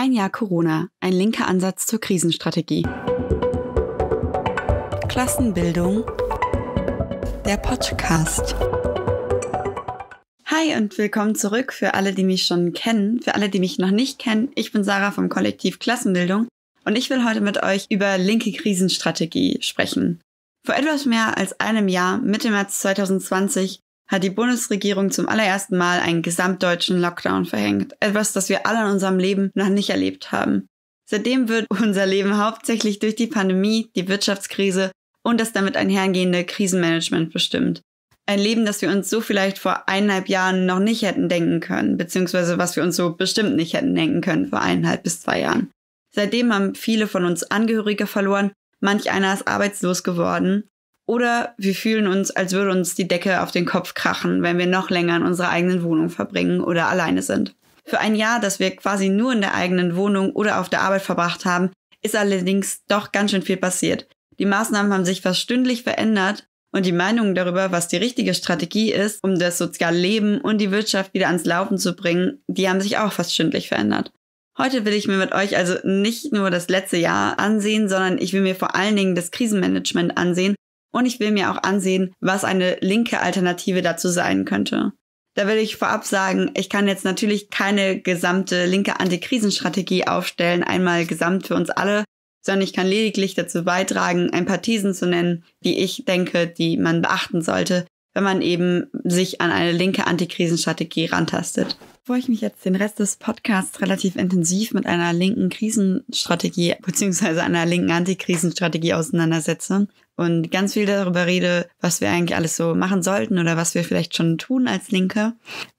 Ein Jahr Corona, ein linker Ansatz zur Krisenstrategie. Klassenbildung, der Podcast. Hi und willkommen zurück für alle, die mich schon kennen, für alle, die mich noch nicht kennen. Ich bin Sarah vom Kollektiv Klassenbildung und ich will heute mit euch über linke Krisenstrategie sprechen. Vor etwas mehr als einem Jahr, Mitte März 2020, hat die Bundesregierung zum allerersten Mal einen gesamtdeutschen Lockdown verhängt. Etwas, das wir alle in unserem Leben noch nicht erlebt haben. Seitdem wird unser Leben hauptsächlich durch die Pandemie, die Wirtschaftskrise und das damit einhergehende Krisenmanagement bestimmt. Ein Leben, das wir uns so vielleicht vor eineinhalb Jahren noch nicht hätten denken können, beziehungsweise was wir uns so bestimmt nicht hätten denken können vor eineinhalb bis zwei Jahren. Seitdem haben viele von uns Angehörige verloren, manch einer ist arbeitslos geworden oder wir fühlen uns, als würde uns die Decke auf den Kopf krachen, wenn wir noch länger in unserer eigenen Wohnung verbringen oder alleine sind. Für ein Jahr, das wir quasi nur in der eigenen Wohnung oder auf der Arbeit verbracht haben, ist allerdings doch ganz schön viel passiert. Die Maßnahmen haben sich fast stündlich verändert und die Meinungen darüber, was die richtige Strategie ist, um das soziale Leben und die Wirtschaft wieder ans Laufen zu bringen, die haben sich auch fast stündlich verändert. Heute will ich mir mit euch also nicht nur das letzte Jahr ansehen, sondern ich will mir vor allen Dingen das Krisenmanagement ansehen und ich will mir auch ansehen, was eine linke Alternative dazu sein könnte. Da will ich vorab sagen, ich kann jetzt natürlich keine gesamte linke Antikrisenstrategie aufstellen, einmal gesamt für uns alle, sondern ich kann lediglich dazu beitragen, ein paar Thesen zu nennen, die ich denke, die man beachten sollte, wenn man eben sich an eine linke Antikrisenstrategie rantastet wo ich mich jetzt den Rest des Podcasts relativ intensiv mit einer linken Krisenstrategie beziehungsweise einer linken Antikrisenstrategie auseinandersetze und ganz viel darüber rede, was wir eigentlich alles so machen sollten oder was wir vielleicht schon tun als Linke,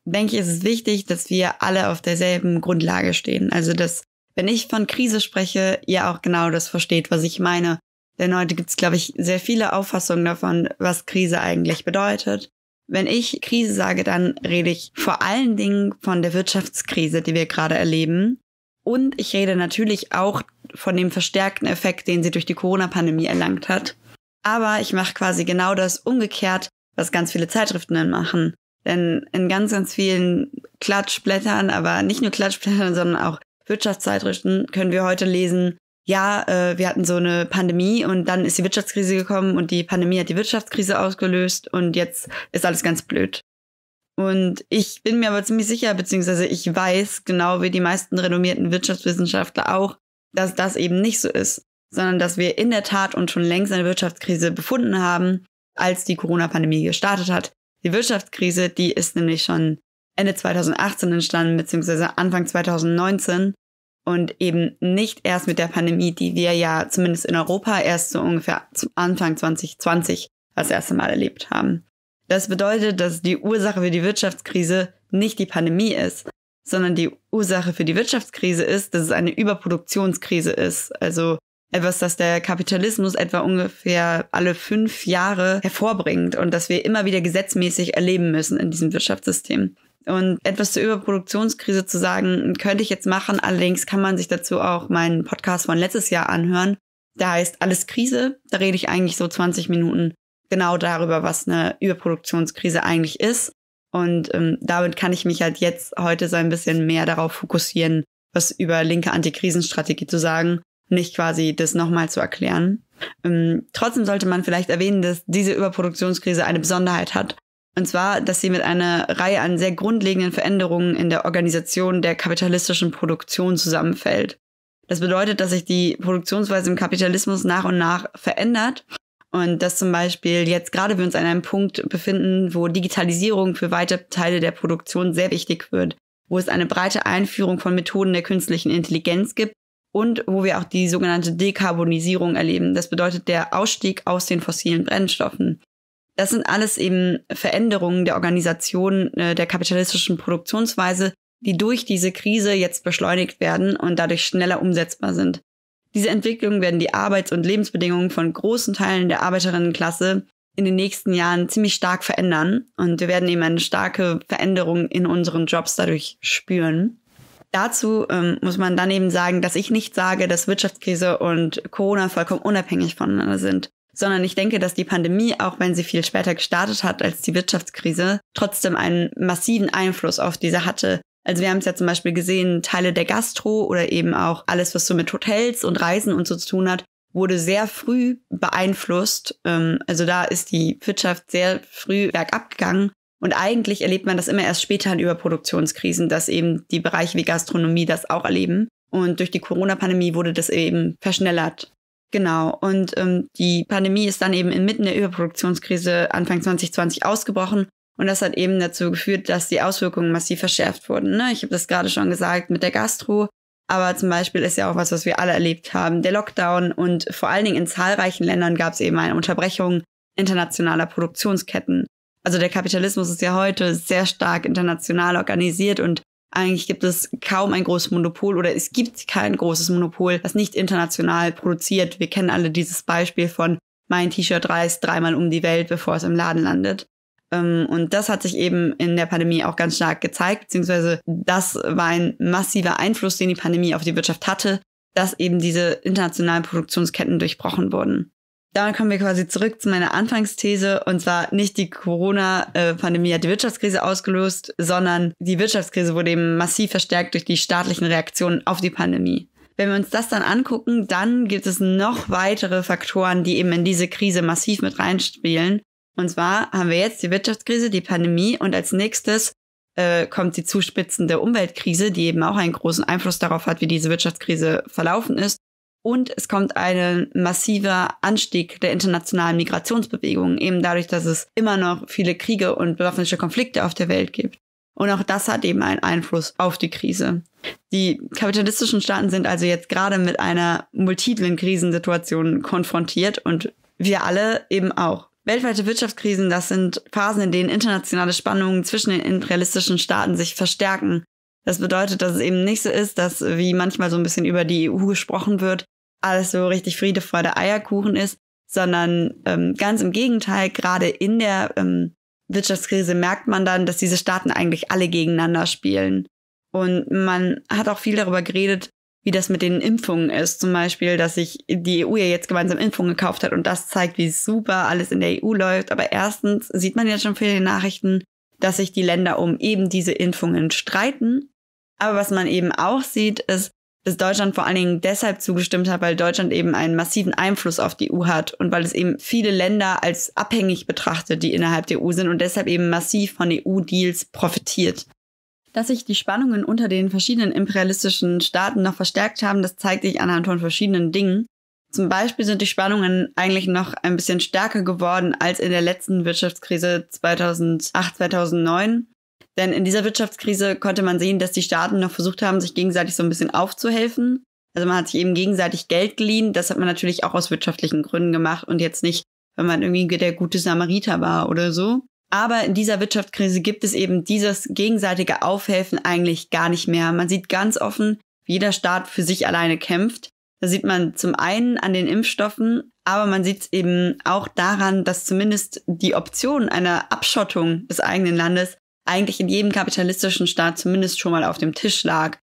denke ich, ist es wichtig, dass wir alle auf derselben Grundlage stehen. Also, dass, wenn ich von Krise spreche, ihr auch genau das versteht, was ich meine. Denn heute gibt es, glaube ich, sehr viele Auffassungen davon, was Krise eigentlich bedeutet. Wenn ich Krise sage, dann rede ich vor allen Dingen von der Wirtschaftskrise, die wir gerade erleben. Und ich rede natürlich auch von dem verstärkten Effekt, den sie durch die Corona-Pandemie erlangt hat. Aber ich mache quasi genau das umgekehrt, was ganz viele Zeitschriften dann machen. Denn in ganz, ganz vielen Klatschblättern, aber nicht nur Klatschblättern, sondern auch Wirtschaftszeitschriften können wir heute lesen, ja, äh, wir hatten so eine Pandemie und dann ist die Wirtschaftskrise gekommen und die Pandemie hat die Wirtschaftskrise ausgelöst und jetzt ist alles ganz blöd. Und ich bin mir aber ziemlich sicher, beziehungsweise ich weiß, genau wie die meisten renommierten Wirtschaftswissenschaftler auch, dass das eben nicht so ist, sondern dass wir in der Tat uns schon längst eine Wirtschaftskrise befunden haben, als die Corona-Pandemie gestartet hat. Die Wirtschaftskrise, die ist nämlich schon Ende 2018 entstanden, beziehungsweise Anfang 2019 und eben nicht erst mit der Pandemie, die wir ja zumindest in Europa erst so ungefähr Anfang 2020 das erste Mal erlebt haben. Das bedeutet, dass die Ursache für die Wirtschaftskrise nicht die Pandemie ist, sondern die Ursache für die Wirtschaftskrise ist, dass es eine Überproduktionskrise ist. Also etwas, das der Kapitalismus etwa ungefähr alle fünf Jahre hervorbringt und das wir immer wieder gesetzmäßig erleben müssen in diesem Wirtschaftssystem. Und etwas zur Überproduktionskrise zu sagen, könnte ich jetzt machen. Allerdings kann man sich dazu auch meinen Podcast von letztes Jahr anhören. Der heißt Alles Krise. Da rede ich eigentlich so 20 Minuten genau darüber, was eine Überproduktionskrise eigentlich ist. Und ähm, damit kann ich mich halt jetzt heute so ein bisschen mehr darauf fokussieren, was über linke Antikrisenstrategie zu sagen, nicht quasi das nochmal zu erklären. Ähm, trotzdem sollte man vielleicht erwähnen, dass diese Überproduktionskrise eine Besonderheit hat, und zwar, dass sie mit einer Reihe an sehr grundlegenden Veränderungen in der Organisation der kapitalistischen Produktion zusammenfällt. Das bedeutet, dass sich die Produktionsweise im Kapitalismus nach und nach verändert und dass zum Beispiel jetzt gerade wir uns an einem Punkt befinden, wo Digitalisierung für weite Teile der Produktion sehr wichtig wird, wo es eine breite Einführung von Methoden der künstlichen Intelligenz gibt und wo wir auch die sogenannte Dekarbonisierung erleben. Das bedeutet der Ausstieg aus den fossilen Brennstoffen. Das sind alles eben Veränderungen der Organisation äh, der kapitalistischen Produktionsweise, die durch diese Krise jetzt beschleunigt werden und dadurch schneller umsetzbar sind. Diese Entwicklungen werden die Arbeits- und Lebensbedingungen von großen Teilen der Arbeiterinnenklasse in den nächsten Jahren ziemlich stark verändern und wir werden eben eine starke Veränderung in unseren Jobs dadurch spüren. Dazu ähm, muss man dann eben sagen, dass ich nicht sage, dass Wirtschaftskrise und Corona vollkommen unabhängig voneinander sind sondern ich denke, dass die Pandemie, auch wenn sie viel später gestartet hat als die Wirtschaftskrise, trotzdem einen massiven Einfluss auf diese hatte. Also wir haben es ja zum Beispiel gesehen, Teile der Gastro oder eben auch alles, was so mit Hotels und Reisen und so zu tun hat, wurde sehr früh beeinflusst. Ähm, also da ist die Wirtschaft sehr früh bergab gegangen. Und eigentlich erlebt man das immer erst später in Überproduktionskrisen, dass eben die Bereiche wie Gastronomie das auch erleben. Und durch die Corona-Pandemie wurde das eben verschnellert. Genau, und ähm, die Pandemie ist dann eben inmitten der Überproduktionskrise Anfang 2020 ausgebrochen und das hat eben dazu geführt, dass die Auswirkungen massiv verschärft wurden. Ne? Ich habe das gerade schon gesagt mit der Gastro, aber zum Beispiel ist ja auch was, was wir alle erlebt haben, der Lockdown und vor allen Dingen in zahlreichen Ländern gab es eben eine Unterbrechung internationaler Produktionsketten. Also der Kapitalismus ist ja heute sehr stark international organisiert und eigentlich gibt es kaum ein großes Monopol oder es gibt kein großes Monopol, das nicht international produziert. Wir kennen alle dieses Beispiel von mein T-Shirt reist dreimal um die Welt, bevor es im Laden landet. Ähm, und das hat sich eben in der Pandemie auch ganz stark gezeigt, beziehungsweise das war ein massiver Einfluss, den die Pandemie auf die Wirtschaft hatte, dass eben diese internationalen Produktionsketten durchbrochen wurden. Damit kommen wir quasi zurück zu meiner Anfangsthese. Und zwar nicht die Corona-Pandemie hat die Wirtschaftskrise ausgelöst, sondern die Wirtschaftskrise wurde eben massiv verstärkt durch die staatlichen Reaktionen auf die Pandemie. Wenn wir uns das dann angucken, dann gibt es noch weitere Faktoren, die eben in diese Krise massiv mit reinspielen. Und zwar haben wir jetzt die Wirtschaftskrise, die Pandemie und als nächstes äh, kommt die zuspitzende Umweltkrise, die eben auch einen großen Einfluss darauf hat, wie diese Wirtschaftskrise verlaufen ist. Und es kommt ein massiver Anstieg der internationalen Migrationsbewegungen, eben dadurch, dass es immer noch viele Kriege und bewaffnete Konflikte auf der Welt gibt. Und auch das hat eben einen Einfluss auf die Krise. Die kapitalistischen Staaten sind also jetzt gerade mit einer multiplen Krisensituation konfrontiert und wir alle eben auch. Weltweite Wirtschaftskrisen, das sind Phasen, in denen internationale Spannungen zwischen den imperialistischen Staaten sich verstärken das bedeutet, dass es eben nicht so ist, dass wie manchmal so ein bisschen über die EU gesprochen wird, alles so richtig Friede, Freude, Eierkuchen ist, sondern ähm, ganz im Gegenteil, gerade in der ähm, Wirtschaftskrise merkt man dann, dass diese Staaten eigentlich alle gegeneinander spielen. Und man hat auch viel darüber geredet, wie das mit den Impfungen ist. Zum Beispiel, dass sich die EU ja jetzt gemeinsam Impfungen gekauft hat und das zeigt, wie super alles in der EU läuft. Aber erstens sieht man ja schon viele Nachrichten, dass sich die Länder um eben diese Impfungen streiten. Aber was man eben auch sieht, ist, dass Deutschland vor allen Dingen deshalb zugestimmt hat, weil Deutschland eben einen massiven Einfluss auf die EU hat und weil es eben viele Länder als abhängig betrachtet, die innerhalb der EU sind und deshalb eben massiv von EU-Deals profitiert. Dass sich die Spannungen unter den verschiedenen imperialistischen Staaten noch verstärkt haben, das zeigt sich anhand von verschiedenen Dingen. Zum Beispiel sind die Spannungen eigentlich noch ein bisschen stärker geworden als in der letzten Wirtschaftskrise 2008, 2009. Denn in dieser Wirtschaftskrise konnte man sehen, dass die Staaten noch versucht haben, sich gegenseitig so ein bisschen aufzuhelfen. Also man hat sich eben gegenseitig Geld geliehen. Das hat man natürlich auch aus wirtschaftlichen Gründen gemacht und jetzt nicht, wenn man irgendwie der gute Samariter war oder so. Aber in dieser Wirtschaftskrise gibt es eben dieses gegenseitige Aufhelfen eigentlich gar nicht mehr. Man sieht ganz offen, wie jeder Staat für sich alleine kämpft da sieht man zum einen an den Impfstoffen, aber man sieht es eben auch daran, dass zumindest die Option einer Abschottung des eigenen Landes eigentlich in jedem kapitalistischen Staat zumindest schon mal auf dem Tisch lag.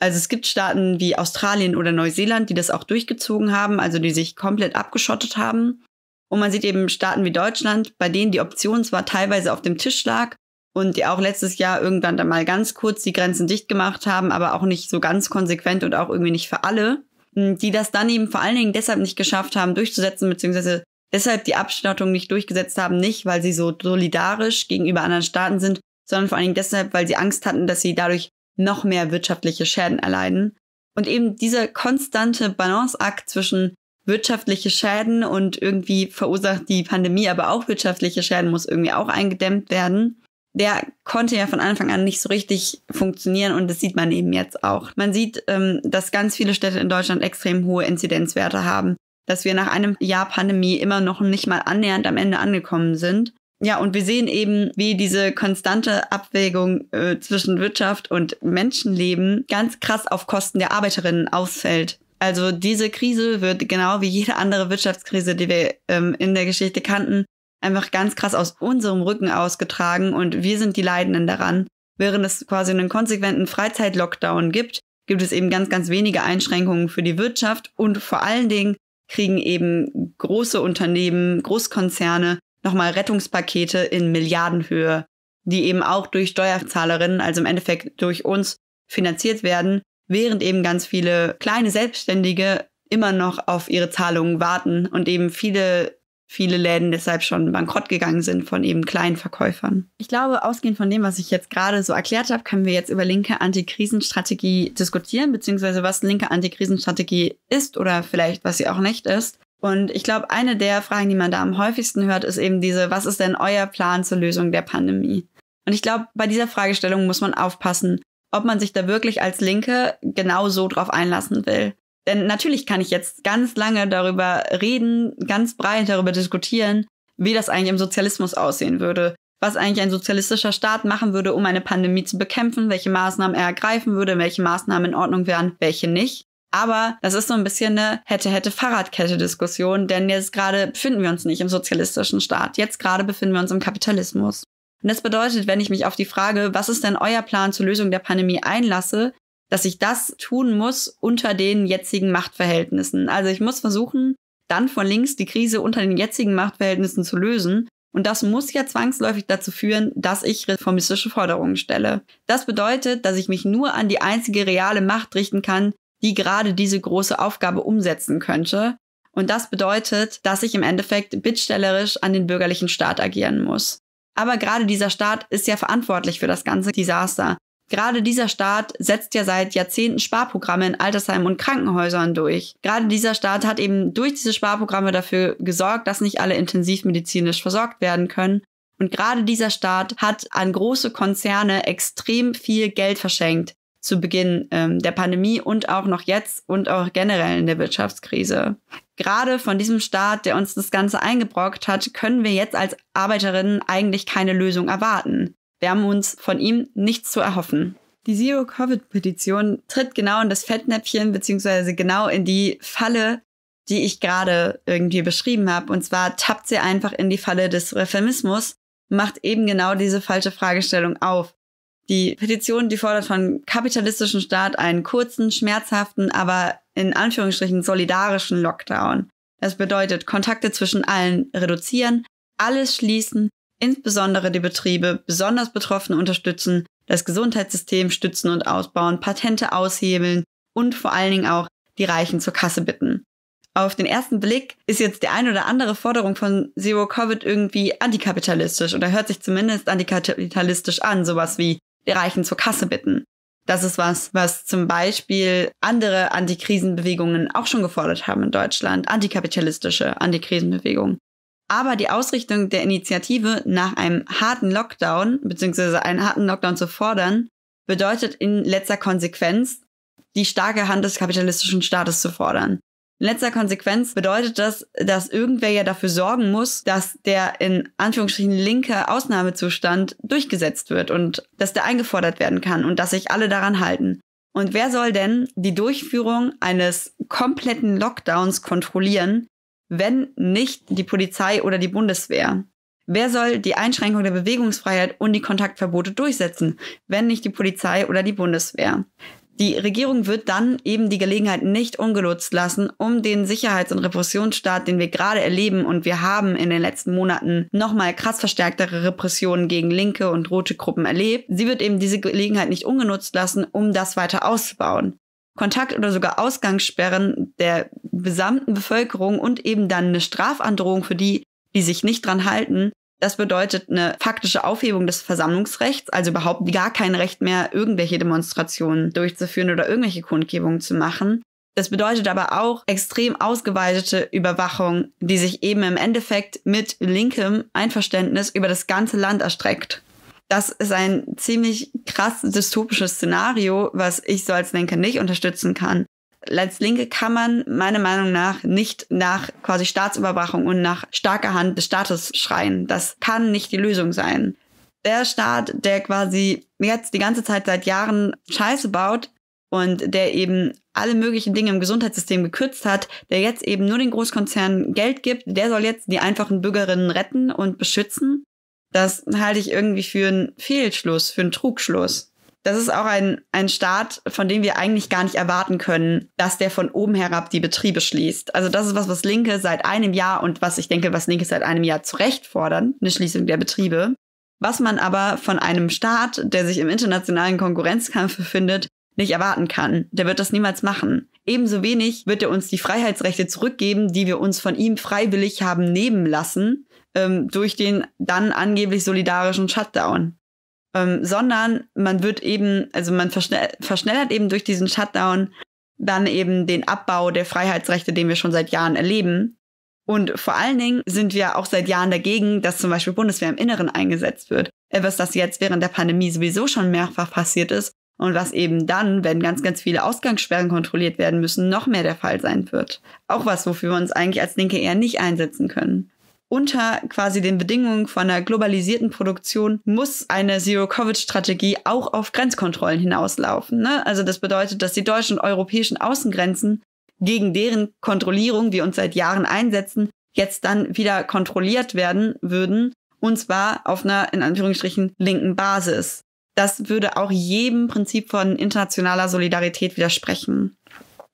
Also es gibt Staaten wie Australien oder Neuseeland, die das auch durchgezogen haben, also die sich komplett abgeschottet haben. Und man sieht eben Staaten wie Deutschland, bei denen die Option zwar teilweise auf dem Tisch lag und die auch letztes Jahr irgendwann dann mal ganz kurz die Grenzen dicht gemacht haben, aber auch nicht so ganz konsequent und auch irgendwie nicht für alle. Hm, die das dann eben vor allen Dingen deshalb nicht geschafft haben, durchzusetzen, beziehungsweise deshalb die Abschottung nicht durchgesetzt haben, nicht weil sie so solidarisch gegenüber anderen Staaten sind, sondern vor allen Dingen deshalb, weil sie Angst hatten, dass sie dadurch noch mehr wirtschaftliche Schäden erleiden. Und eben dieser konstante Balanceakt zwischen wirtschaftliche Schäden und irgendwie verursacht die Pandemie, aber auch wirtschaftliche Schäden muss irgendwie auch eingedämmt werden der konnte ja von Anfang an nicht so richtig funktionieren und das sieht man eben jetzt auch. Man sieht, ähm, dass ganz viele Städte in Deutschland extrem hohe Inzidenzwerte haben, dass wir nach einem Jahr Pandemie immer noch nicht mal annähernd am Ende angekommen sind. Ja, und wir sehen eben, wie diese konstante Abwägung äh, zwischen Wirtschaft und Menschenleben ganz krass auf Kosten der Arbeiterinnen ausfällt. Also diese Krise wird genau wie jede andere Wirtschaftskrise, die wir ähm, in der Geschichte kannten, einfach ganz krass aus unserem Rücken ausgetragen und wir sind die Leidenden daran. Während es quasi einen konsequenten Freizeit-Lockdown gibt, gibt es eben ganz, ganz wenige Einschränkungen für die Wirtschaft und vor allen Dingen kriegen eben große Unternehmen, Großkonzerne nochmal Rettungspakete in Milliardenhöhe, die eben auch durch Steuerzahlerinnen, also im Endeffekt durch uns, finanziert werden, während eben ganz viele kleine Selbstständige immer noch auf ihre Zahlungen warten und eben viele viele Läden deshalb schon bankrott gegangen sind von eben kleinen Verkäufern. Ich glaube, ausgehend von dem, was ich jetzt gerade so erklärt habe, können wir jetzt über linke Antikrisenstrategie diskutieren, beziehungsweise was linke Antikrisenstrategie ist oder vielleicht was sie auch nicht ist. Und ich glaube, eine der Fragen, die man da am häufigsten hört, ist eben diese, was ist denn euer Plan zur Lösung der Pandemie? Und ich glaube, bei dieser Fragestellung muss man aufpassen, ob man sich da wirklich als Linke genau so drauf einlassen will. Denn natürlich kann ich jetzt ganz lange darüber reden, ganz breit darüber diskutieren, wie das eigentlich im Sozialismus aussehen würde, was eigentlich ein sozialistischer Staat machen würde, um eine Pandemie zu bekämpfen, welche Maßnahmen er ergreifen würde, welche Maßnahmen in Ordnung wären, welche nicht. Aber das ist so ein bisschen eine hätte-hätte-Fahrradkette-Diskussion, denn jetzt gerade befinden wir uns nicht im sozialistischen Staat. Jetzt gerade befinden wir uns im Kapitalismus. Und das bedeutet, wenn ich mich auf die Frage, was ist denn euer Plan zur Lösung der Pandemie einlasse, dass ich das tun muss unter den jetzigen Machtverhältnissen. Also ich muss versuchen, dann von links die Krise unter den jetzigen Machtverhältnissen zu lösen. Und das muss ja zwangsläufig dazu führen, dass ich reformistische Forderungen stelle. Das bedeutet, dass ich mich nur an die einzige reale Macht richten kann, die gerade diese große Aufgabe umsetzen könnte. Und das bedeutet, dass ich im Endeffekt bittstellerisch an den bürgerlichen Staat agieren muss. Aber gerade dieser Staat ist ja verantwortlich für das ganze Desaster. Gerade dieser Staat setzt ja seit Jahrzehnten Sparprogramme in Altersheimen und Krankenhäusern durch. Gerade dieser Staat hat eben durch diese Sparprogramme dafür gesorgt, dass nicht alle intensivmedizinisch versorgt werden können. Und gerade dieser Staat hat an große Konzerne extrem viel Geld verschenkt zu Beginn ähm, der Pandemie und auch noch jetzt und auch generell in der Wirtschaftskrise. Gerade von diesem Staat, der uns das Ganze eingebrockt hat, können wir jetzt als Arbeiterinnen eigentlich keine Lösung erwarten. Wir haben uns von ihm nichts zu erhoffen. Die Zero-Covid-Petition tritt genau in das Fettnäpfchen beziehungsweise genau in die Falle, die ich gerade irgendwie beschrieben habe. Und zwar tappt sie einfach in die Falle des Reformismus und macht eben genau diese falsche Fragestellung auf. Die Petition, die fordert von kapitalistischen Staat einen kurzen, schmerzhaften, aber in Anführungsstrichen solidarischen Lockdown. Das bedeutet Kontakte zwischen allen reduzieren, alles schließen, insbesondere die Betriebe, besonders Betroffene unterstützen, das Gesundheitssystem stützen und ausbauen, Patente aushebeln und vor allen Dingen auch die Reichen zur Kasse bitten. Auf den ersten Blick ist jetzt die ein oder andere Forderung von Zero Covid irgendwie antikapitalistisch oder hört sich zumindest antikapitalistisch an, sowas wie die Reichen zur Kasse bitten. Das ist was, was zum Beispiel andere Antikrisenbewegungen auch schon gefordert haben in Deutschland, antikapitalistische Antikrisenbewegungen. Aber die Ausrichtung der Initiative nach einem harten Lockdown bzw. einen harten Lockdown zu fordern, bedeutet in letzter Konsequenz, die starke Hand des kapitalistischen Staates zu fordern. In letzter Konsequenz bedeutet das, dass irgendwer ja dafür sorgen muss, dass der in Anführungsstrichen linke Ausnahmezustand durchgesetzt wird und dass der eingefordert werden kann und dass sich alle daran halten. Und wer soll denn die Durchführung eines kompletten Lockdowns kontrollieren, wenn nicht die Polizei oder die Bundeswehr? Wer soll die Einschränkung der Bewegungsfreiheit und die Kontaktverbote durchsetzen, wenn nicht die Polizei oder die Bundeswehr? Die Regierung wird dann eben die Gelegenheit nicht ungenutzt lassen, um den Sicherheits- und Repressionsstaat, den wir gerade erleben und wir haben in den letzten Monaten nochmal krass verstärktere Repressionen gegen linke und rote Gruppen erlebt. Sie wird eben diese Gelegenheit nicht ungenutzt lassen, um das weiter auszubauen. Kontakt- oder sogar Ausgangssperren der gesamten Bevölkerung und eben dann eine Strafandrohung für die, die sich nicht dran halten, das bedeutet eine faktische Aufhebung des Versammlungsrechts, also überhaupt gar kein Recht mehr, irgendwelche Demonstrationen durchzuführen oder irgendwelche Kundgebungen zu machen. Das bedeutet aber auch extrem ausgeweitete Überwachung, die sich eben im Endeffekt mit linkem Einverständnis über das ganze Land erstreckt das ist ein ziemlich krass dystopisches Szenario, was ich so als Linke nicht unterstützen kann. Als Linke kann man meiner Meinung nach nicht nach quasi Staatsüberwachung und nach starker Hand des Staates schreien. Das kann nicht die Lösung sein. Der Staat, der quasi jetzt die ganze Zeit seit Jahren Scheiße baut und der eben alle möglichen Dinge im Gesundheitssystem gekürzt hat, der jetzt eben nur den Großkonzernen Geld gibt, der soll jetzt die einfachen Bürgerinnen retten und beschützen. Das halte ich irgendwie für einen Fehlschluss, für einen Trugschluss. Das ist auch ein, ein Staat, von dem wir eigentlich gar nicht erwarten können, dass der von oben herab die Betriebe schließt. Also das ist was, was Linke seit einem Jahr und was ich denke, was Linke seit einem Jahr zu Recht fordern, eine Schließung der Betriebe. Was man aber von einem Staat, der sich im internationalen Konkurrenzkampf befindet, nicht erwarten kann. Der wird das niemals machen. Ebenso wenig wird er uns die Freiheitsrechte zurückgeben, die wir uns von ihm freiwillig haben nehmen lassen, ähm, durch den dann angeblich solidarischen Shutdown. Ähm, sondern man wird eben, also man verschnell, verschnellert eben durch diesen Shutdown dann eben den Abbau der Freiheitsrechte, den wir schon seit Jahren erleben. Und vor allen Dingen sind wir auch seit Jahren dagegen, dass zum Beispiel Bundeswehr im Inneren eingesetzt wird. Etwas, äh, das jetzt während der Pandemie sowieso schon mehrfach passiert ist und was eben dann, wenn ganz, ganz viele Ausgangssperren kontrolliert werden müssen, noch mehr der Fall sein wird. Auch was, wofür wir uns eigentlich als Linke eher nicht einsetzen können. Unter quasi den Bedingungen von einer globalisierten Produktion muss eine Zero-Covid-Strategie auch auf Grenzkontrollen hinauslaufen. Ne? Also das bedeutet, dass die deutschen und europäischen Außengrenzen, gegen deren Kontrollierung wir uns seit Jahren einsetzen, jetzt dann wieder kontrolliert werden würden, und zwar auf einer in Anführungsstrichen linken Basis. Das würde auch jedem Prinzip von internationaler Solidarität widersprechen.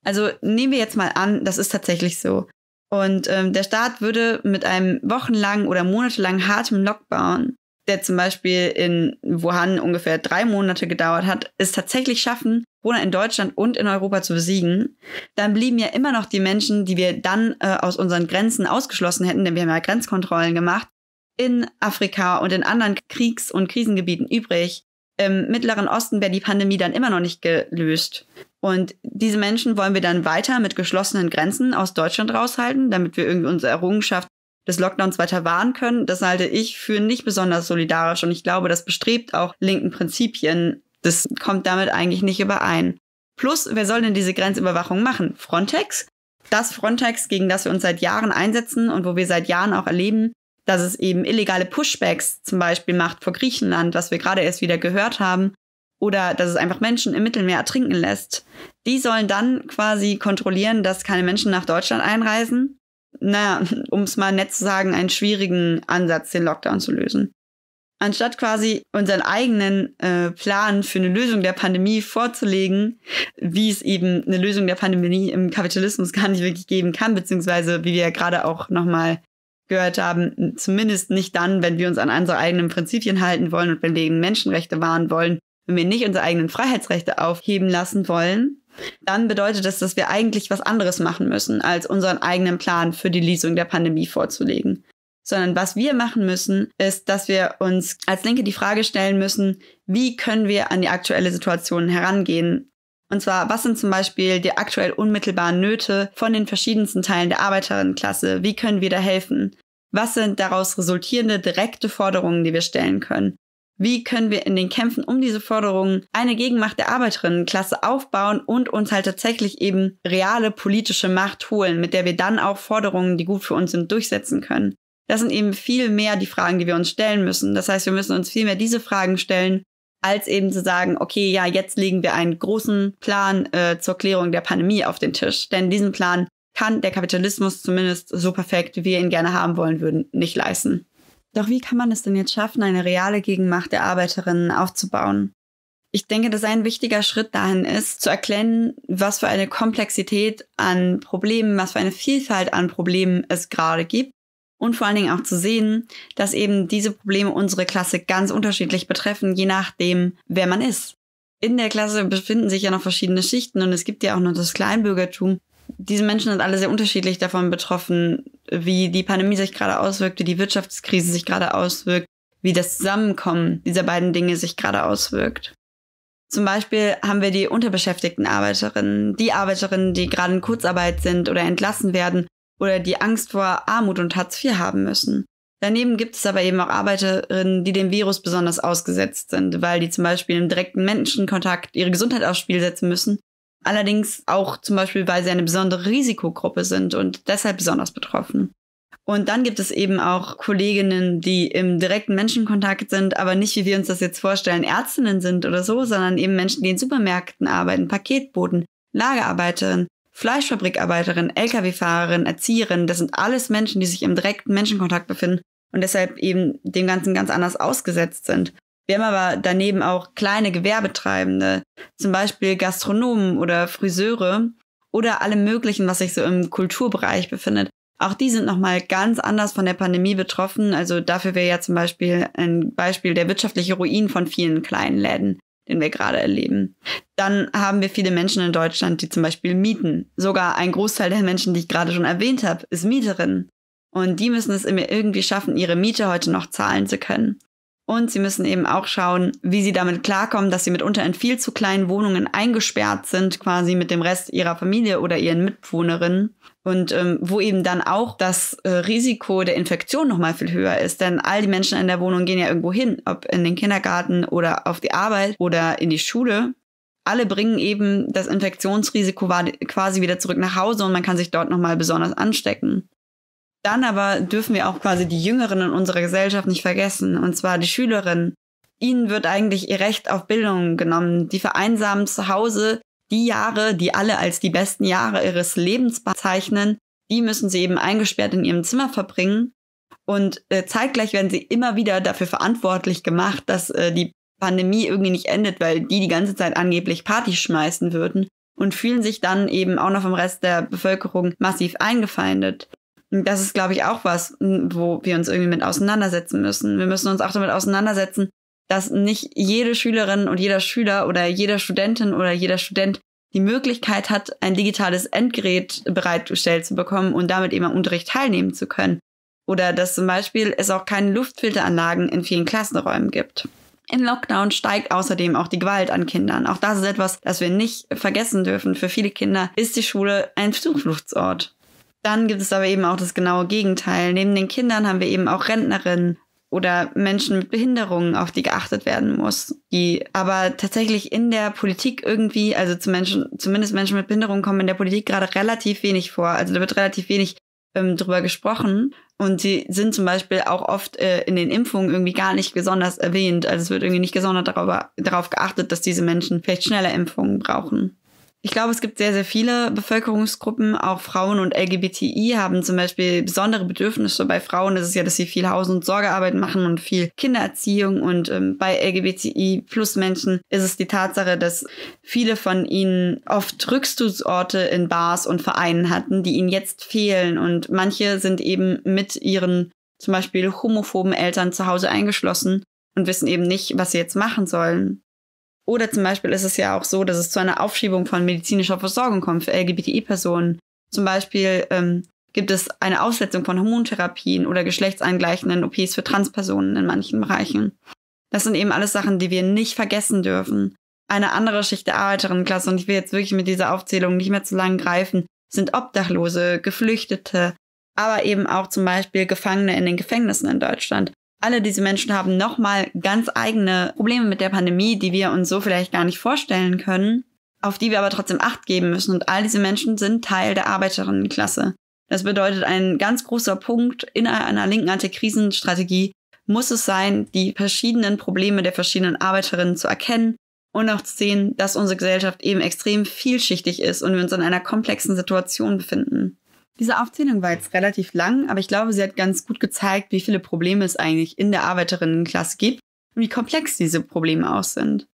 Also nehmen wir jetzt mal an, das ist tatsächlich so. Und ähm, der Staat würde mit einem wochenlangen oder monatelang hartem Lockdown, der zum Beispiel in Wuhan ungefähr drei Monate gedauert hat, es tatsächlich schaffen, Corona in Deutschland und in Europa zu besiegen. Dann blieben ja immer noch die Menschen, die wir dann äh, aus unseren Grenzen ausgeschlossen hätten, denn wir haben ja Grenzkontrollen gemacht, in Afrika und in anderen Kriegs- und Krisengebieten übrig im Mittleren Osten wäre die Pandemie dann immer noch nicht gelöst. Und diese Menschen wollen wir dann weiter mit geschlossenen Grenzen aus Deutschland raushalten, damit wir irgendwie unsere Errungenschaft des Lockdowns weiter wahren können. Das halte ich für nicht besonders solidarisch und ich glaube, das bestrebt auch linken Prinzipien. Das kommt damit eigentlich nicht überein. Plus, wer soll denn diese Grenzüberwachung machen? Frontex? Das Frontex, gegen das wir uns seit Jahren einsetzen und wo wir seit Jahren auch erleben, dass es eben illegale Pushbacks zum Beispiel macht vor Griechenland, was wir gerade erst wieder gehört haben, oder dass es einfach Menschen im Mittelmeer ertrinken lässt. Die sollen dann quasi kontrollieren, dass keine Menschen nach Deutschland einreisen. Naja, um es mal nett zu sagen, einen schwierigen Ansatz, den Lockdown zu lösen. Anstatt quasi unseren eigenen äh, Plan für eine Lösung der Pandemie vorzulegen, wie es eben eine Lösung der Pandemie im Kapitalismus gar nicht wirklich geben kann, beziehungsweise wie wir ja gerade auch nochmal gehört haben, zumindest nicht dann, wenn wir uns an unsere eigenen Prinzipien halten wollen und wenn wir eben Menschenrechte wahren wollen, wenn wir nicht unsere eigenen Freiheitsrechte aufheben lassen wollen, dann bedeutet das, dass wir eigentlich was anderes machen müssen, als unseren eigenen Plan für die Lesung der Pandemie vorzulegen. Sondern was wir machen müssen, ist, dass wir uns als Linke die Frage stellen müssen, wie können wir an die aktuelle Situation herangehen, und zwar, was sind zum Beispiel die aktuell unmittelbaren Nöte von den verschiedensten Teilen der Arbeiterinnenklasse? Wie können wir da helfen? Was sind daraus resultierende direkte Forderungen, die wir stellen können? Wie können wir in den Kämpfen um diese Forderungen eine Gegenmacht der Arbeiterinnenklasse aufbauen und uns halt tatsächlich eben reale politische Macht holen, mit der wir dann auch Forderungen, die gut für uns sind, durchsetzen können? Das sind eben viel mehr die Fragen, die wir uns stellen müssen. Das heißt, wir müssen uns viel mehr diese Fragen stellen als eben zu sagen, okay, ja, jetzt legen wir einen großen Plan äh, zur Klärung der Pandemie auf den Tisch. Denn diesen Plan kann der Kapitalismus zumindest so perfekt, wie wir ihn gerne haben wollen würden, nicht leisten. Doch wie kann man es denn jetzt schaffen, eine reale Gegenmacht der Arbeiterinnen aufzubauen? Ich denke, dass ein wichtiger Schritt dahin ist, zu erkennen, was für eine Komplexität an Problemen, was für eine Vielfalt an Problemen es gerade gibt und vor allen Dingen auch zu sehen, dass eben diese Probleme unsere Klasse ganz unterschiedlich betreffen, je nachdem, wer man ist. In der Klasse befinden sich ja noch verschiedene Schichten und es gibt ja auch noch das Kleinbürgertum. Diese Menschen sind alle sehr unterschiedlich davon betroffen, wie die Pandemie sich gerade auswirkt, wie die Wirtschaftskrise sich gerade auswirkt, wie das Zusammenkommen dieser beiden Dinge sich gerade auswirkt. Zum Beispiel haben wir die unterbeschäftigten Arbeiterinnen, die Arbeiterinnen, die gerade in Kurzarbeit sind oder entlassen werden oder die Angst vor Armut und Hartz IV haben müssen. Daneben gibt es aber eben auch Arbeiterinnen, die dem Virus besonders ausgesetzt sind, weil die zum Beispiel im direkten Menschenkontakt ihre Gesundheit aufs Spiel setzen müssen. Allerdings auch zum Beispiel, weil sie eine besondere Risikogruppe sind und deshalb besonders betroffen. Und dann gibt es eben auch Kolleginnen, die im direkten Menschenkontakt sind, aber nicht, wie wir uns das jetzt vorstellen, Ärztinnen sind oder so, sondern eben Menschen, die in Supermärkten arbeiten, Paketboten, Lagerarbeiterinnen Fleischfabrikarbeiterin, Lkw-Fahrerin, Erzieherin, das sind alles Menschen, die sich im direkten Menschenkontakt befinden und deshalb eben dem Ganzen ganz anders ausgesetzt sind. Wir haben aber daneben auch kleine Gewerbetreibende, zum Beispiel Gastronomen oder Friseure oder alle möglichen, was sich so im Kulturbereich befindet. Auch die sind nochmal ganz anders von der Pandemie betroffen. Also dafür wäre ja zum Beispiel ein Beispiel der wirtschaftliche Ruin von vielen kleinen Läden den wir gerade erleben. Dann haben wir viele Menschen in Deutschland, die zum Beispiel mieten. Sogar ein Großteil der Menschen, die ich gerade schon erwähnt habe, ist Mieterin. Und die müssen es immer irgendwie schaffen, ihre Miete heute noch zahlen zu können. Und sie müssen eben auch schauen, wie sie damit klarkommen, dass sie mitunter in viel zu kleinen Wohnungen eingesperrt sind, quasi mit dem Rest ihrer Familie oder ihren Mitwohnerinnen. Und ähm, wo eben dann auch das äh, Risiko der Infektion nochmal viel höher ist. Denn all die Menschen in der Wohnung gehen ja irgendwo hin, ob in den Kindergarten oder auf die Arbeit oder in die Schule. Alle bringen eben das Infektionsrisiko quasi wieder zurück nach Hause und man kann sich dort nochmal besonders anstecken. Dann aber dürfen wir auch quasi die Jüngeren in unserer Gesellschaft nicht vergessen, und zwar die Schülerinnen. Ihnen wird eigentlich ihr Recht auf Bildung genommen. Die vereinsamen zu Hause die Jahre, die alle als die besten Jahre ihres Lebens bezeichnen, die müssen sie eben eingesperrt in ihrem Zimmer verbringen. Und äh, zeitgleich werden sie immer wieder dafür verantwortlich gemacht, dass äh, die Pandemie irgendwie nicht endet, weil die die ganze Zeit angeblich Party schmeißen würden und fühlen sich dann eben auch noch vom Rest der Bevölkerung massiv eingefeindet das ist, glaube ich, auch was, wo wir uns irgendwie mit auseinandersetzen müssen. Wir müssen uns auch damit auseinandersetzen, dass nicht jede Schülerin und jeder Schüler oder jeder Studentin oder jeder Student die Möglichkeit hat, ein digitales Endgerät bereitgestellt zu bekommen und damit eben am Unterricht teilnehmen zu können. Oder dass zum Beispiel es auch keine Luftfilteranlagen in vielen Klassenräumen gibt. Im Lockdown steigt außerdem auch die Gewalt an Kindern. Auch das ist etwas, das wir nicht vergessen dürfen. Für viele Kinder ist die Schule ein Zufluchtsort. Dann gibt es aber eben auch das genaue Gegenteil. Neben den Kindern haben wir eben auch Rentnerinnen oder Menschen mit Behinderungen, auf die geachtet werden muss, die aber tatsächlich in der Politik irgendwie, also zu Menschen, zumindest Menschen mit Behinderungen kommen in der Politik gerade relativ wenig vor. Also da wird relativ wenig ähm, drüber gesprochen. Und sie sind zum Beispiel auch oft äh, in den Impfungen irgendwie gar nicht besonders erwähnt. Also es wird irgendwie nicht gesondert darüber, darauf geachtet, dass diese Menschen vielleicht schneller Impfungen brauchen. Ich glaube, es gibt sehr, sehr viele Bevölkerungsgruppen, auch Frauen und LGBTI haben zum Beispiel besondere Bedürfnisse. Bei Frauen ist es ja, dass sie viel Haus- und Sorgearbeit machen und viel Kindererziehung. Und ähm, bei LGBTI plus Menschen ist es die Tatsache, dass viele von ihnen oft Rückzugsorte in Bars und Vereinen hatten, die ihnen jetzt fehlen. Und manche sind eben mit ihren zum Beispiel homophoben Eltern zu Hause eingeschlossen und wissen eben nicht, was sie jetzt machen sollen. Oder zum Beispiel ist es ja auch so, dass es zu einer Aufschiebung von medizinischer Versorgung kommt für LGBTI-Personen. Zum Beispiel ähm, gibt es eine Aussetzung von Hormontherapien oder geschlechtsangleichenden OPs für Transpersonen in manchen Bereichen. Das sind eben alles Sachen, die wir nicht vergessen dürfen. Eine andere Schicht der Arbeiterinnenklasse, und ich will jetzt wirklich mit dieser Aufzählung nicht mehr zu lang greifen, sind Obdachlose, Geflüchtete, aber eben auch zum Beispiel Gefangene in den Gefängnissen in Deutschland. Alle diese Menschen haben nochmal ganz eigene Probleme mit der Pandemie, die wir uns so vielleicht gar nicht vorstellen können, auf die wir aber trotzdem Acht geben müssen. Und all diese Menschen sind Teil der Arbeiterinnenklasse. Das bedeutet, ein ganz großer Punkt in einer linken Antikrisenstrategie muss es sein, die verschiedenen Probleme der verschiedenen Arbeiterinnen zu erkennen und auch zu sehen, dass unsere Gesellschaft eben extrem vielschichtig ist und wir uns in einer komplexen Situation befinden. Diese Aufzählung war jetzt relativ lang, aber ich glaube, sie hat ganz gut gezeigt, wie viele Probleme es eigentlich in der Arbeiterinnenklasse gibt und wie komplex diese Probleme auch sind.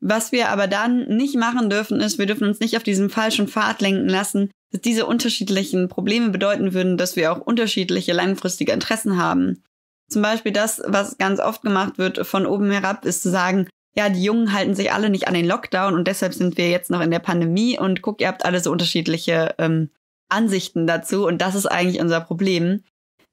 Was wir aber dann nicht machen dürfen, ist, wir dürfen uns nicht auf diesem falschen Pfad lenken lassen, dass diese unterschiedlichen Probleme bedeuten würden, dass wir auch unterschiedliche langfristige Interessen haben. Zum Beispiel das, was ganz oft gemacht wird von oben herab, ist zu sagen, ja, die Jungen halten sich alle nicht an den Lockdown und deshalb sind wir jetzt noch in der Pandemie und guck, ihr habt alle so unterschiedliche ähm, Ansichten dazu und das ist eigentlich unser Problem.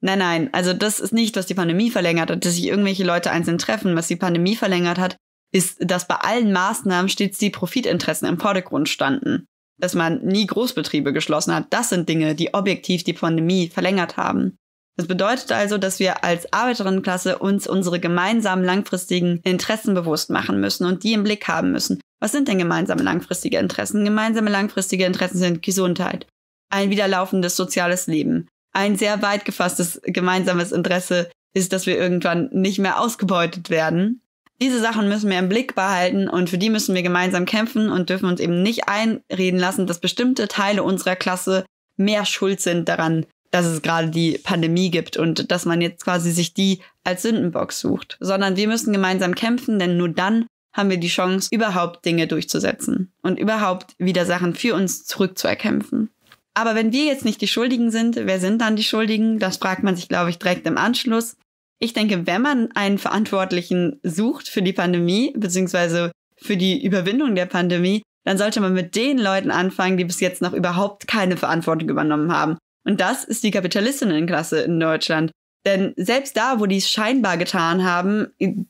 Nein, nein, also das ist nicht, was die Pandemie verlängert hat, dass sich irgendwelche Leute einzeln treffen. Was die Pandemie verlängert hat, ist, dass bei allen Maßnahmen stets die Profitinteressen im Vordergrund standen. Dass man nie Großbetriebe geschlossen hat. Das sind Dinge, die objektiv die Pandemie verlängert haben. Das bedeutet also, dass wir als Arbeiterinnenklasse uns unsere gemeinsamen langfristigen Interessen bewusst machen müssen und die im Blick haben müssen. Was sind denn gemeinsame langfristige Interessen? Gemeinsame langfristige Interessen sind Gesundheit, ein wiederlaufendes soziales Leben. Ein sehr weit gefasstes gemeinsames Interesse ist, dass wir irgendwann nicht mehr ausgebeutet werden. Diese Sachen müssen wir im Blick behalten und für die müssen wir gemeinsam kämpfen und dürfen uns eben nicht einreden lassen, dass bestimmte Teile unserer Klasse mehr schuld sind daran, dass es gerade die Pandemie gibt und dass man jetzt quasi sich die als Sündenbock sucht, sondern wir müssen gemeinsam kämpfen, denn nur dann haben wir die Chance, überhaupt Dinge durchzusetzen und überhaupt wieder Sachen für uns zurückzuerkämpfen. Aber wenn wir jetzt nicht die Schuldigen sind, wer sind dann die Schuldigen? Das fragt man sich, glaube ich, direkt im Anschluss. Ich denke, wenn man einen Verantwortlichen sucht für die Pandemie, beziehungsweise für die Überwindung der Pandemie, dann sollte man mit den Leuten anfangen, die bis jetzt noch überhaupt keine Verantwortung übernommen haben. Und das ist die Kapitalistinnenklasse in Deutschland. Denn selbst da, wo die es scheinbar getan haben,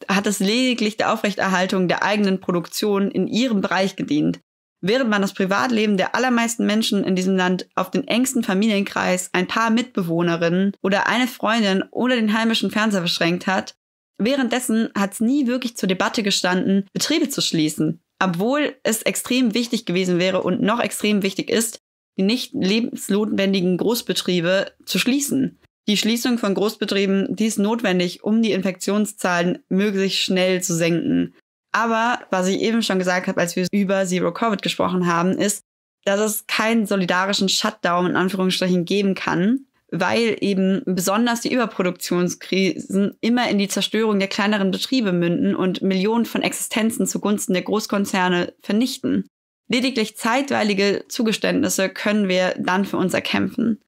hat es lediglich der Aufrechterhaltung der eigenen Produktion in ihrem Bereich gedient. Während man das Privatleben der allermeisten Menschen in diesem Land auf den engsten Familienkreis, ein paar Mitbewohnerinnen oder eine Freundin oder den heimischen Fernseher beschränkt hat, währenddessen hat es nie wirklich zur Debatte gestanden, Betriebe zu schließen, obwohl es extrem wichtig gewesen wäre und noch extrem wichtig ist, die nicht lebensnotwendigen Großbetriebe zu schließen. Die Schließung von Großbetrieben, die ist notwendig, um die Infektionszahlen möglichst schnell zu senken. Aber was ich eben schon gesagt habe, als wir über Zero Covid gesprochen haben, ist, dass es keinen solidarischen Shutdown in Anführungsstrichen geben kann, weil eben besonders die Überproduktionskrisen immer in die Zerstörung der kleineren Betriebe münden und Millionen von Existenzen zugunsten der Großkonzerne vernichten. Lediglich zeitweilige Zugeständnisse können wir dann für uns erkämpfen.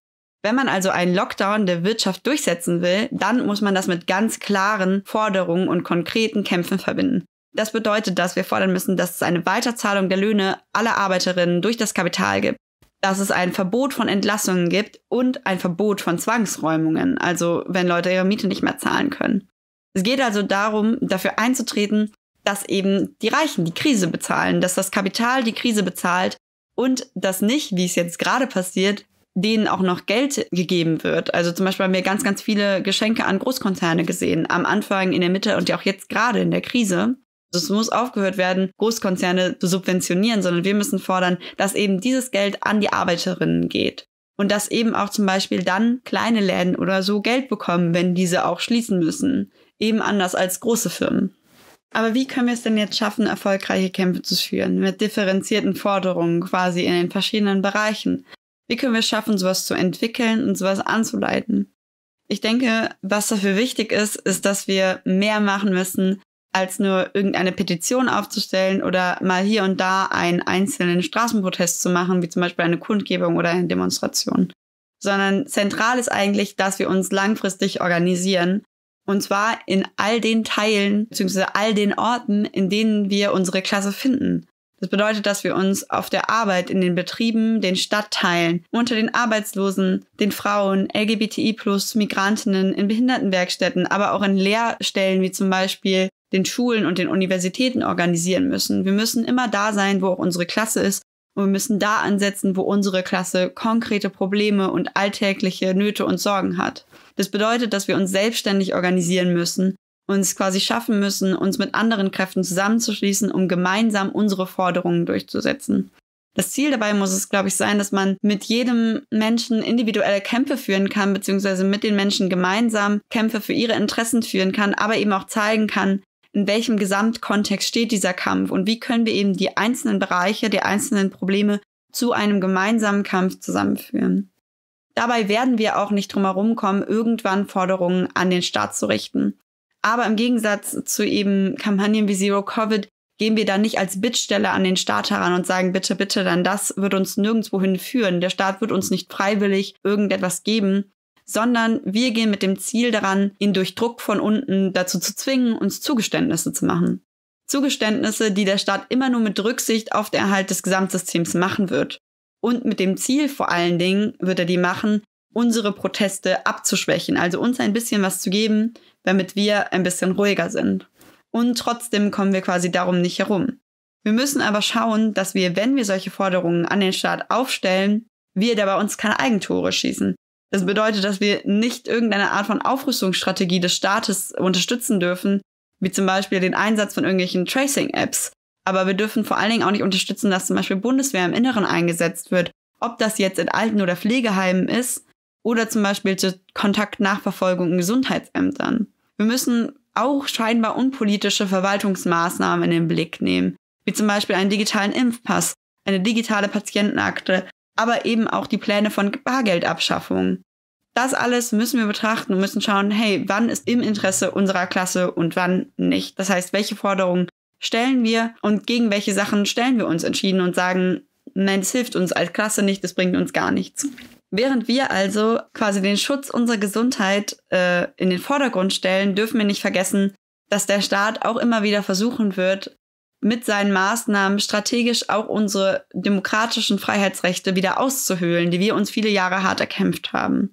Wenn man also einen Lockdown der Wirtschaft durchsetzen will, dann muss man das mit ganz klaren Forderungen und konkreten Kämpfen verbinden. Das bedeutet, dass wir fordern müssen, dass es eine Weiterzahlung der Löhne aller Arbeiterinnen durch das Kapital gibt, dass es ein Verbot von Entlassungen gibt und ein Verbot von Zwangsräumungen, also wenn Leute ihre Miete nicht mehr zahlen können. Es geht also darum, dafür einzutreten, dass eben die Reichen die Krise bezahlen, dass das Kapital die Krise bezahlt und dass nicht, wie es jetzt gerade passiert, denen auch noch Geld gegeben wird. Also zum Beispiel haben wir ganz, ganz viele Geschenke an Großkonzerne gesehen, am Anfang, in der Mitte und ja auch jetzt gerade in der Krise. Also es muss aufgehört werden, Großkonzerne zu subventionieren, sondern wir müssen fordern, dass eben dieses Geld an die Arbeiterinnen geht. Und dass eben auch zum Beispiel dann kleine Läden oder so Geld bekommen, wenn diese auch schließen müssen. Eben anders als große Firmen. Aber wie können wir es denn jetzt schaffen, erfolgreiche Kämpfe zu führen? Mit differenzierten Forderungen quasi in den verschiedenen Bereichen. Wie können wir es schaffen, sowas zu entwickeln und sowas anzuleiten? Ich denke, was dafür wichtig ist, ist, dass wir mehr machen müssen, als nur irgendeine Petition aufzustellen oder mal hier und da einen einzelnen Straßenprotest zu machen, wie zum Beispiel eine Kundgebung oder eine Demonstration. Sondern zentral ist eigentlich, dass wir uns langfristig organisieren. Und zwar in all den Teilen bzw. all den Orten, in denen wir unsere Klasse finden. Das bedeutet, dass wir uns auf der Arbeit, in den Betrieben, den Stadtteilen, unter den Arbeitslosen, den Frauen, LGBTI plus Migrantinnen, in Behindertenwerkstätten, aber auch in Lehrstellen wie zum Beispiel den Schulen und den Universitäten organisieren müssen. Wir müssen immer da sein, wo auch unsere Klasse ist. Und wir müssen da ansetzen, wo unsere Klasse konkrete Probleme und alltägliche Nöte und Sorgen hat. Das bedeutet, dass wir uns selbstständig organisieren müssen, uns quasi schaffen müssen, uns mit anderen Kräften zusammenzuschließen, um gemeinsam unsere Forderungen durchzusetzen. Das Ziel dabei muss es, glaube ich, sein, dass man mit jedem Menschen individuelle Kämpfe führen kann, beziehungsweise mit den Menschen gemeinsam Kämpfe für ihre Interessen führen kann, aber eben auch zeigen kann, in welchem Gesamtkontext steht dieser Kampf und wie können wir eben die einzelnen Bereiche der einzelnen Probleme zu einem gemeinsamen Kampf zusammenführen. Dabei werden wir auch nicht drum herum kommen, irgendwann Forderungen an den Staat zu richten. Aber im Gegensatz zu eben Kampagnen wie Zero Covid gehen wir da nicht als Bittsteller an den Staat heran und sagen, bitte, bitte, dann das wird uns nirgendwohin führen. Der Staat wird uns nicht freiwillig irgendetwas geben, sondern wir gehen mit dem Ziel daran, ihn durch Druck von unten dazu zu zwingen, uns Zugeständnisse zu machen. Zugeständnisse, die der Staat immer nur mit Rücksicht auf den Erhalt des Gesamtsystems machen wird. Und mit dem Ziel vor allen Dingen wird er die machen, unsere Proteste abzuschwächen, also uns ein bisschen was zu geben, damit wir ein bisschen ruhiger sind. Und trotzdem kommen wir quasi darum nicht herum. Wir müssen aber schauen, dass wir, wenn wir solche Forderungen an den Staat aufstellen, wir dabei uns keine Eigentore schießen, das bedeutet, dass wir nicht irgendeine Art von Aufrüstungsstrategie des Staates unterstützen dürfen, wie zum Beispiel den Einsatz von irgendwelchen Tracing-Apps. Aber wir dürfen vor allen Dingen auch nicht unterstützen, dass zum Beispiel Bundeswehr im Inneren eingesetzt wird, ob das jetzt in Alten- oder Pflegeheimen ist oder zum Beispiel zur Kontaktnachverfolgung in Gesundheitsämtern. Wir müssen auch scheinbar unpolitische Verwaltungsmaßnahmen in den Blick nehmen, wie zum Beispiel einen digitalen Impfpass, eine digitale Patientenakte aber eben auch die Pläne von Bargeldabschaffung. Das alles müssen wir betrachten und müssen schauen, hey, wann ist im Interesse unserer Klasse und wann nicht. Das heißt, welche Forderungen stellen wir und gegen welche Sachen stellen wir uns entschieden und sagen, nein, es hilft uns als Klasse nicht, es bringt uns gar nichts. Während wir also quasi den Schutz unserer Gesundheit äh, in den Vordergrund stellen, dürfen wir nicht vergessen, dass der Staat auch immer wieder versuchen wird, mit seinen Maßnahmen strategisch auch unsere demokratischen Freiheitsrechte wieder auszuhöhlen, die wir uns viele Jahre hart erkämpft haben.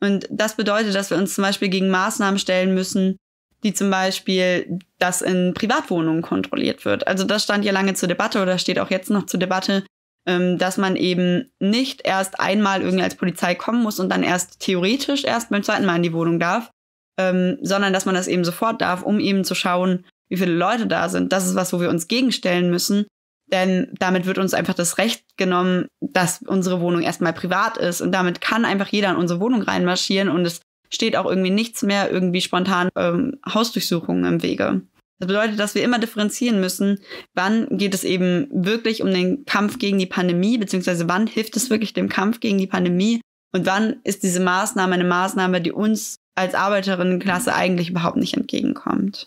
Und das bedeutet, dass wir uns zum Beispiel gegen Maßnahmen stellen müssen, die zum Beispiel, dass in Privatwohnungen kontrolliert wird. Also das stand ja lange zur Debatte oder steht auch jetzt noch zur Debatte, ähm, dass man eben nicht erst einmal irgendwie als Polizei kommen muss und dann erst theoretisch erst beim zweiten Mal in die Wohnung darf, ähm, sondern dass man das eben sofort darf, um eben zu schauen, wie viele Leute da sind. Das ist was, wo wir uns gegenstellen müssen. Denn damit wird uns einfach das Recht genommen, dass unsere Wohnung erstmal privat ist. Und damit kann einfach jeder in unsere Wohnung reinmarschieren und es steht auch irgendwie nichts mehr irgendwie spontan ähm, Hausdurchsuchungen im Wege. Das bedeutet, dass wir immer differenzieren müssen, wann geht es eben wirklich um den Kampf gegen die Pandemie, beziehungsweise wann hilft es wirklich dem Kampf gegen die Pandemie und wann ist diese Maßnahme eine Maßnahme, die uns als Arbeiterinnenklasse eigentlich überhaupt nicht entgegenkommt.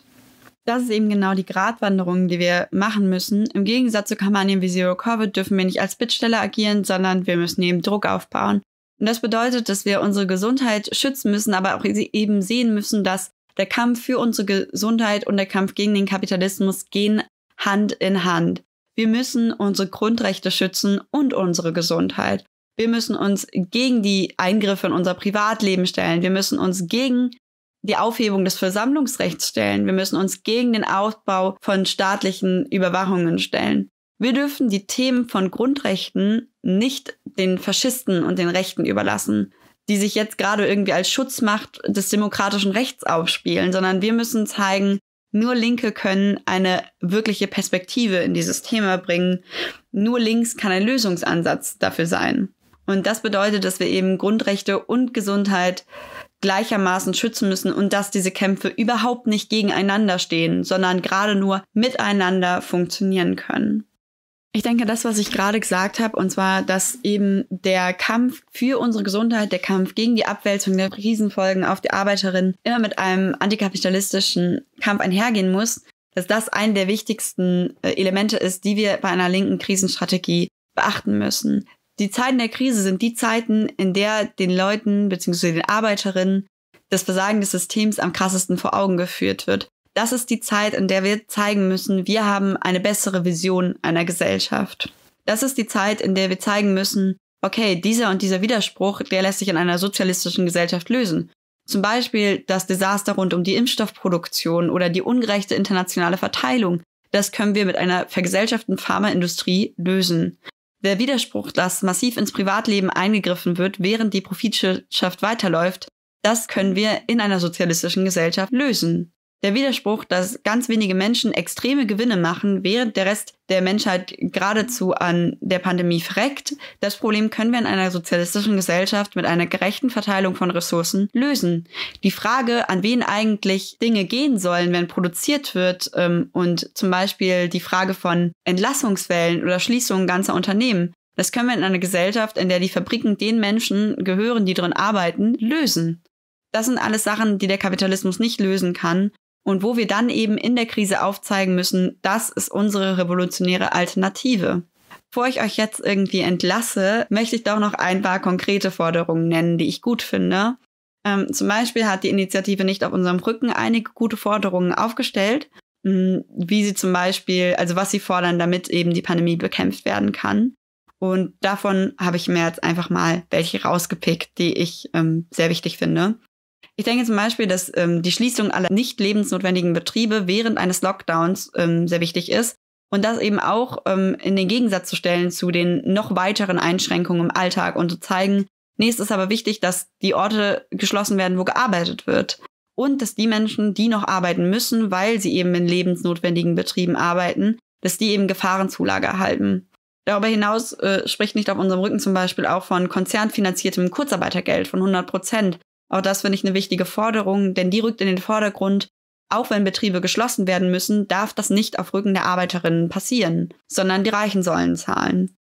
Das ist eben genau die Gratwanderung, die wir machen müssen. Im Gegensatz zu Kampagnen wie Zero Covid dürfen wir nicht als Bittsteller agieren, sondern wir müssen eben Druck aufbauen. Und das bedeutet, dass wir unsere Gesundheit schützen müssen, aber auch eben sehen müssen, dass der Kampf für unsere Gesundheit und der Kampf gegen den Kapitalismus gehen Hand in Hand. Wir müssen unsere Grundrechte schützen und unsere Gesundheit. Wir müssen uns gegen die Eingriffe in unser Privatleben stellen. Wir müssen uns gegen die Aufhebung des Versammlungsrechts stellen. Wir müssen uns gegen den Aufbau von staatlichen Überwachungen stellen. Wir dürfen die Themen von Grundrechten nicht den Faschisten und den Rechten überlassen, die sich jetzt gerade irgendwie als Schutzmacht des demokratischen Rechts aufspielen, sondern wir müssen zeigen, nur Linke können eine wirkliche Perspektive in dieses Thema bringen. Nur links kann ein Lösungsansatz dafür sein. Und das bedeutet, dass wir eben Grundrechte und Gesundheit gleichermaßen schützen müssen und dass diese Kämpfe überhaupt nicht gegeneinander stehen, sondern gerade nur miteinander funktionieren können. Ich denke, das, was ich gerade gesagt habe, und zwar, dass eben der Kampf für unsere Gesundheit, der Kampf gegen die Abwälzung der Krisenfolgen auf die Arbeiterinnen immer mit einem antikapitalistischen Kampf einhergehen muss, dass das ein der wichtigsten äh, Elemente ist, die wir bei einer linken Krisenstrategie beachten müssen die Zeiten der Krise sind die Zeiten, in der den Leuten bzw. den Arbeiterinnen das Versagen des Systems am krassesten vor Augen geführt wird. Das ist die Zeit, in der wir zeigen müssen, wir haben eine bessere Vision einer Gesellschaft. Das ist die Zeit, in der wir zeigen müssen, okay, dieser und dieser Widerspruch, der lässt sich in einer sozialistischen Gesellschaft lösen. Zum Beispiel das Desaster rund um die Impfstoffproduktion oder die ungerechte internationale Verteilung. Das können wir mit einer vergesellschafteten Pharmaindustrie lösen. Wer Widerspruch, dass massiv ins Privatleben eingegriffen wird, während die Profitwirtschaft weiterläuft, das können wir in einer sozialistischen Gesellschaft lösen. Der Widerspruch, dass ganz wenige Menschen extreme Gewinne machen, während der Rest der Menschheit geradezu an der Pandemie freckt, das Problem können wir in einer sozialistischen Gesellschaft mit einer gerechten Verteilung von Ressourcen lösen. Die Frage, an wen eigentlich Dinge gehen sollen, wenn produziert wird, ähm, und zum Beispiel die Frage von Entlassungswellen oder Schließungen ganzer Unternehmen, das können wir in einer Gesellschaft, in der die Fabriken den Menschen gehören, die drin arbeiten, lösen. Das sind alles Sachen, die der Kapitalismus nicht lösen kann und wo wir dann eben in der Krise aufzeigen müssen, das ist unsere revolutionäre Alternative. Bevor ich euch jetzt irgendwie entlasse, möchte ich doch noch ein paar konkrete Forderungen nennen, die ich gut finde. Ähm, zum Beispiel hat die Initiative nicht auf unserem Rücken einige gute Forderungen aufgestellt, hm, wie sie zum Beispiel, also was sie fordern, damit eben die Pandemie bekämpft werden kann. Und davon habe ich mir jetzt einfach mal welche rausgepickt, die ich ähm, sehr wichtig finde. Ich denke zum Beispiel, dass ähm, die Schließung aller nicht lebensnotwendigen Betriebe während eines Lockdowns ähm, sehr wichtig ist und das eben auch ähm, in den Gegensatz zu stellen zu den noch weiteren Einschränkungen im Alltag und zu zeigen, nee, ist aber wichtig, dass die Orte geschlossen werden, wo gearbeitet wird und dass die Menschen, die noch arbeiten müssen, weil sie eben in lebensnotwendigen Betrieben arbeiten, dass die eben Gefahrenzulage erhalten. Darüber hinaus äh, spricht nicht auf unserem Rücken zum Beispiel auch von konzernfinanziertem Kurzarbeitergeld von 100 Prozent, auch das finde ich eine wichtige Forderung, denn die rückt in den Vordergrund. Auch wenn Betriebe geschlossen werden müssen, darf das nicht auf Rücken der Arbeiterinnen passieren, sondern die Reichen sollen zahlen.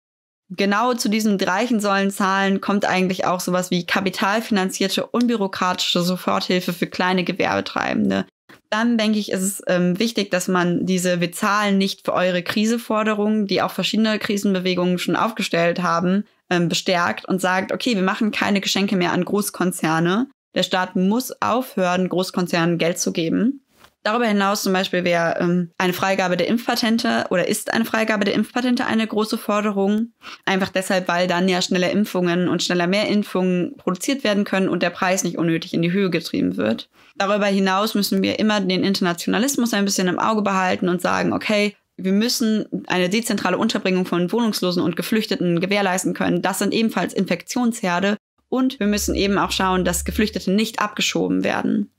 Genau zu diesen Reichen sollen zahlen kommt eigentlich auch sowas wie kapitalfinanzierte, unbürokratische Soforthilfe für kleine Gewerbetreibende. Dann denke ich, ist es ähm, wichtig, dass man diese Wir zahlen nicht für eure Kriseforderungen, die auch verschiedene Krisenbewegungen schon aufgestellt haben, ähm, bestärkt und sagt, okay, wir machen keine Geschenke mehr an Großkonzerne, der Staat muss aufhören, Großkonzernen Geld zu geben. Darüber hinaus zum Beispiel wäre ähm, eine Freigabe der Impfpatente oder ist eine Freigabe der Impfpatente eine große Forderung. Einfach deshalb, weil dann ja schneller Impfungen und schneller mehr Impfungen produziert werden können und der Preis nicht unnötig in die Höhe getrieben wird. Darüber hinaus müssen wir immer den Internationalismus ein bisschen im Auge behalten und sagen, okay, wir müssen eine dezentrale Unterbringung von Wohnungslosen und Geflüchteten gewährleisten können. Das sind ebenfalls Infektionsherde und wir müssen eben auch schauen, dass Geflüchtete nicht abgeschoben werden.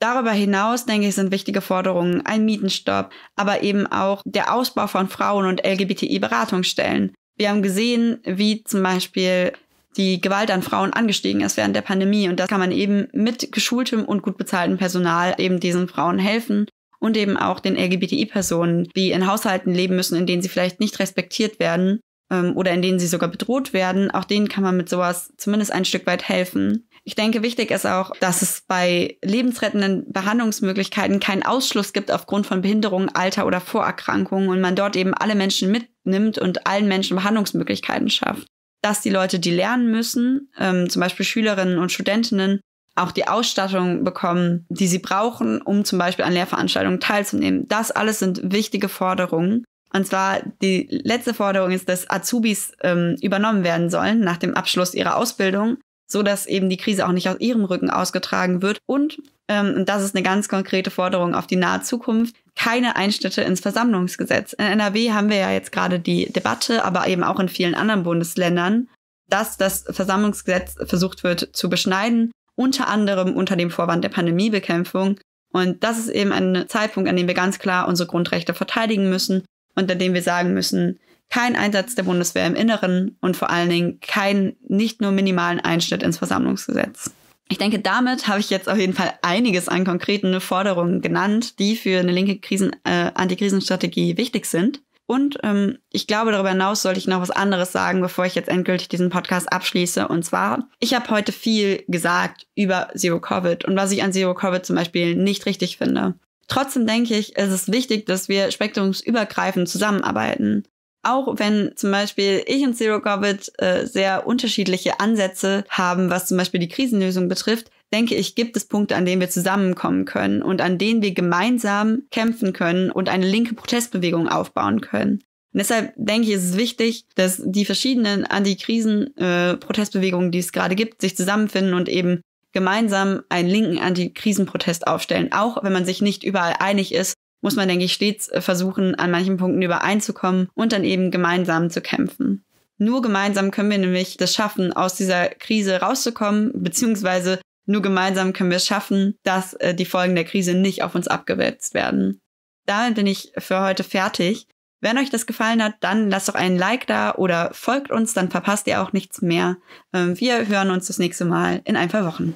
Darüber hinaus, denke ich, sind wichtige Forderungen ein Mietenstopp, aber eben auch der Ausbau von Frauen- und LGBTI-Beratungsstellen. Wir haben gesehen, wie zum Beispiel die Gewalt an Frauen angestiegen ist während der Pandemie. Und das kann man eben mit geschultem und gut bezahltem Personal eben diesen Frauen helfen und eben auch den LGBTI-Personen, die in Haushalten leben müssen, in denen sie vielleicht nicht respektiert werden ähm, oder in denen sie sogar bedroht werden, auch denen kann man mit sowas zumindest ein Stück weit helfen. Ich denke, wichtig ist auch, dass es bei lebensrettenden Behandlungsmöglichkeiten keinen Ausschluss gibt aufgrund von Behinderung, Alter oder Vorerkrankungen und man dort eben alle Menschen mitnimmt und allen Menschen Behandlungsmöglichkeiten schafft. Dass die Leute, die lernen müssen, ähm, zum Beispiel Schülerinnen und Studentinnen, auch die Ausstattung bekommen, die sie brauchen, um zum Beispiel an Lehrveranstaltungen teilzunehmen. Das alles sind wichtige Forderungen. Und zwar die letzte Forderung ist, dass Azubis ähm, übernommen werden sollen nach dem Abschluss ihrer Ausbildung, so dass eben die Krise auch nicht aus ihrem Rücken ausgetragen wird. Und, ähm, und das ist eine ganz konkrete Forderung auf die nahe Zukunft, keine Einschnitte ins Versammlungsgesetz. In NRW haben wir ja jetzt gerade die Debatte, aber eben auch in vielen anderen Bundesländern, dass das Versammlungsgesetz versucht wird zu beschneiden, unter anderem unter dem Vorwand der Pandemiebekämpfung. Und das ist eben ein Zeitpunkt, an dem wir ganz klar unsere Grundrechte verteidigen müssen unter dem wir sagen müssen, kein Einsatz der Bundeswehr im Inneren und vor allen Dingen keinen nicht nur minimalen Einschnitt ins Versammlungsgesetz. Ich denke, damit habe ich jetzt auf jeden Fall einiges an konkreten Forderungen genannt, die für eine linke Krisen, äh, Antikrisenstrategie wichtig sind. Und ähm, ich glaube, darüber hinaus sollte ich noch was anderes sagen, bevor ich jetzt endgültig diesen Podcast abschließe. Und zwar, ich habe heute viel gesagt über Zero Covid und was ich an Zero Covid zum Beispiel nicht richtig finde. Trotzdem denke ich, es ist wichtig, dass wir spektrumsübergreifend zusammenarbeiten. Auch wenn zum Beispiel ich und Zero Covid äh, sehr unterschiedliche Ansätze haben, was zum Beispiel die Krisenlösung betrifft, denke ich, gibt es Punkte, an denen wir zusammenkommen können und an denen wir gemeinsam kämpfen können und eine linke Protestbewegung aufbauen können. Und deshalb denke ich, ist es wichtig, dass die verschiedenen Antikrisen-Protestbewegungen, äh, die es gerade gibt, sich zusammenfinden und eben gemeinsam einen linken Antikrisenprotest aufstellen. Auch wenn man sich nicht überall einig ist, muss man, denke ich, stets äh, versuchen, an manchen Punkten übereinzukommen und dann eben gemeinsam zu kämpfen. Nur gemeinsam können wir nämlich das schaffen, aus dieser Krise rauszukommen, beziehungsweise nur gemeinsam können wir es schaffen, dass äh, die Folgen der Krise nicht auf uns abgewälzt werden. Damit bin ich für heute fertig. Wenn euch das gefallen hat, dann lasst doch einen Like da oder folgt uns, dann verpasst ihr auch nichts mehr. Ähm, wir hören uns das nächste Mal in ein paar Wochen.